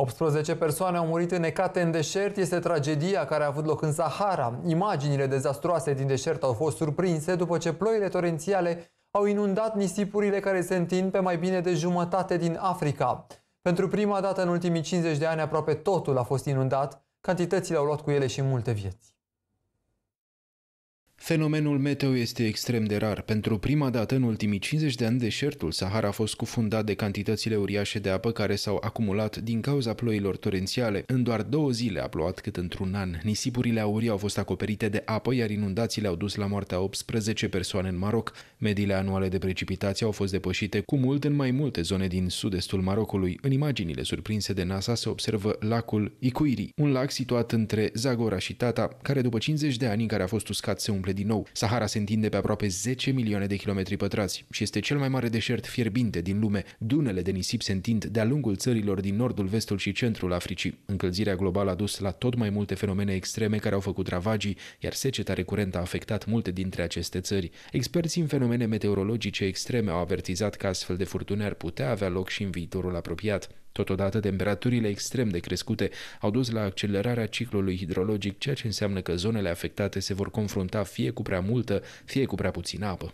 18 persoane au murit înecate în deșert este tragedia care a avut loc în Sahara. Imaginile dezastroase din deșert au fost surprinse după ce ploile torențiale au inundat nisipurile care se întind pe mai bine de jumătate din Africa. Pentru prima dată în ultimii 50 de ani aproape totul a fost inundat, cantitățile au luat cu ele și multe vieți. Fenomenul meteo este extrem de rar. Pentru prima dată în ultimii 50 de ani, deșertul Sahara a fost cufundat de cantitățile uriașe de apă care s-au acumulat din cauza ploilor torențiale. În doar două zile a plouat cât într-un an. Nisipurile aurii au fost acoperite de apă, iar inundațiile au dus la moartea 18 persoane în Maroc. Mediile anuale de precipitații au fost depășite cu mult în mai multe zone din sud-estul Marocului. În imaginile surprinse de NASA se observă lacul Icuiri, un lac situat între Zagora și Tata, care după 50 de ani în care a fost uscat se umple din nou. Sahara se întinde pe aproape 10 milioane de kilometri pătrați și este cel mai mare deșert fierbinte din lume. Dunele de nisip se întind de-a lungul țărilor din nordul, vestul și centrul Africii. Încălzirea globală a dus la tot mai multe fenomene extreme care au făcut ravagii, iar seceta recurentă a afectat multe dintre aceste țări. Experții în fenomene meteorologice extreme au avertizat că astfel de furtune ar putea avea loc și în viitorul apropiat. Totodată, temperaturile extrem de crescute au dus la accelerarea ciclului hidrologic, ceea ce înseamnă că zonele afectate se vor confrunta fie cu prea multă, fie cu prea puțină apă.